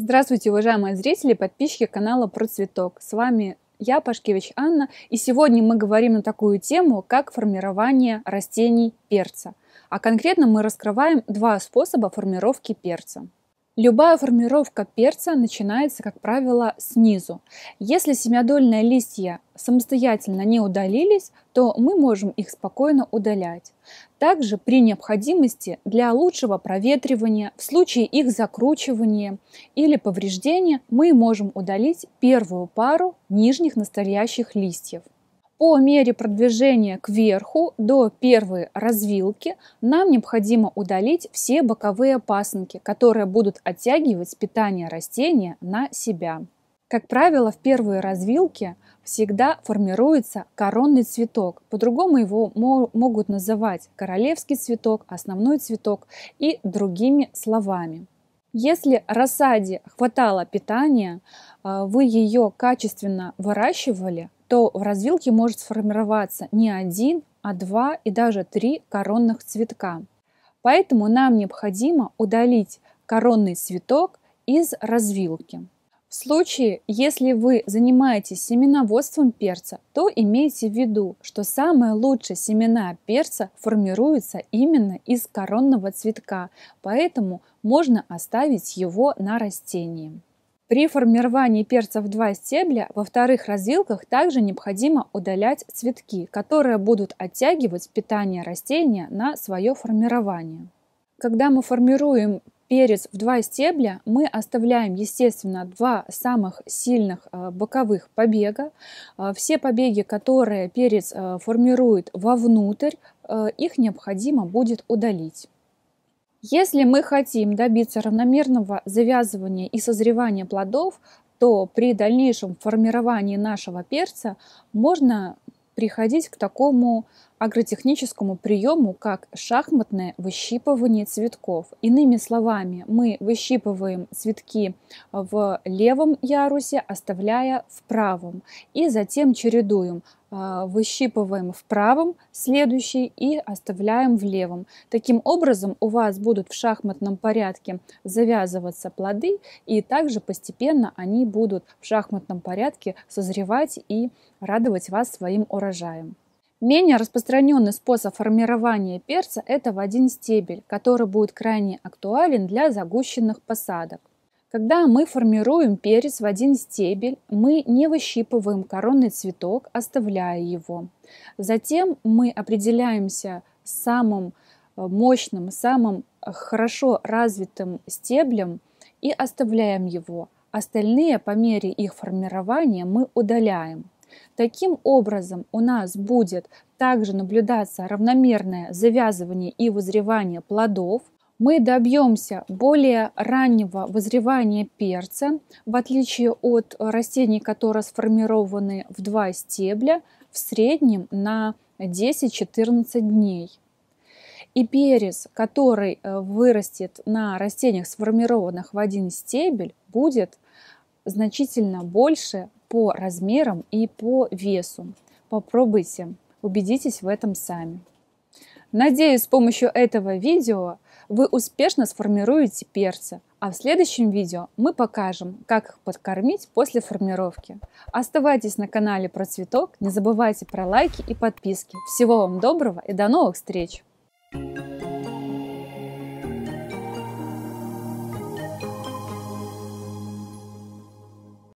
Здравствуйте, уважаемые зрители и подписчики канала Про Цветок. С вами я, Пашкевич Анна, и сегодня мы говорим на такую тему, как формирование растений перца. А конкретно мы раскрываем два способа формировки перца. Любая формировка перца начинается, как правило, снизу. Если семядольные листья самостоятельно не удалились, то мы можем их спокойно удалять. Также при необходимости для лучшего проветривания, в случае их закручивания или повреждения, мы можем удалить первую пару нижних настоящих листьев. По мере продвижения кверху до первой развилки нам необходимо удалить все боковые пасынки, которые будут оттягивать питание растения на себя. Как правило, в первой развилке всегда формируется коронный цветок. По-другому его могут называть королевский цветок, основной цветок и другими словами. Если рассаде хватало питания, а, вы ее качественно выращивали, то в развилке может сформироваться не один, а два и даже три коронных цветка. Поэтому нам необходимо удалить коронный цветок из развилки. В случае, если вы занимаетесь семеноводством перца, то имейте в виду, что самые лучшие семена перца формируются именно из коронного цветка, поэтому можно оставить его на растении. При формировании перца в два стебля во вторых развилках также необходимо удалять цветки, которые будут оттягивать питание растения на свое формирование. Когда мы формируем перец в два стебля, мы оставляем, естественно, два самых сильных э, боковых побега. Э, все побеги, которые перец э, формирует вовнутрь, их необходимо будет удалить. Если мы хотим добиться равномерного завязывания и созревания плодов, то при дальнейшем формировании нашего перца можно приходить к такому агротехническому приему, как шахматное выщипывание цветков. Иными словами, мы выщипываем цветки в левом ярусе, оставляя в правом, и затем чередуем а, выщипываем в правом следующий и оставляем в левом. Таким образом у вас будут в шахматном порядке завязываться плоды и также постепенно они будут в шахматном порядке созревать и радовать вас своим урожаем. Менее распространенный способ формирования перца – это в один стебель, который будет крайне актуален для загущенных посадок. Когда мы формируем перец в один стебель, мы не выщипываем коронный цветок, оставляя его. Затем мы определяемся с самым э, мощным, самым э, хорошо развитым стеблем и оставляем его. Остальные по мере их формирования мы удаляем. Таким образом, у нас будет также наблюдаться равномерное завязывание и вызревание плодов, мы добьемся более раннего вызревания перца, в отличие от растений, которые сформированы в два стебля, в среднем на 10-14 дней. И перец, который э, вырастет на растениях, сформированных в один стебель, будет значительно больше по размерам и по весу. Попробуйте, убедитесь в этом сами. Надеюсь, с помощью этого видео вы успешно сформируете перцы, а в следующем видео мы покажем, как их подкормить после формировки. Оставайтесь на канале про цветок, не забывайте про лайки и подписки. Всего вам доброго и до новых встреч! Thank you.